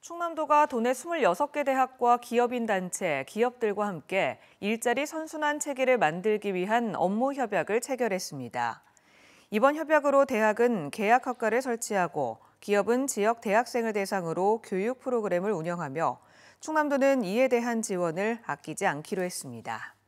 충남도가 도내 26개 대학과 기업인 단체, 기업들과 함께 일자리 선순환 체계를 만들기 위한 업무 협약을 체결했습니다. 이번 협약으로 대학은 계약학과를 설치하고 기업은 지역 대학생을 대상으로 교육 프로그램을 운영하며 충남도는 이에 대한 지원을 아끼지 않기로 했습니다.